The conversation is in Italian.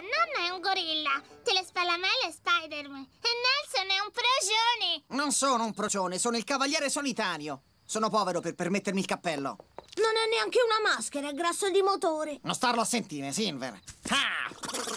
Nonna è un gorilla, Telespalamella è Spider-Man e Nelson è un procione! Non sono un procione, sono il cavaliere solitario. Sono povero per permettermi il cappello. Non è neanche una maschera, è grasso di motore. Non starlo a sentire, Silver. Ah!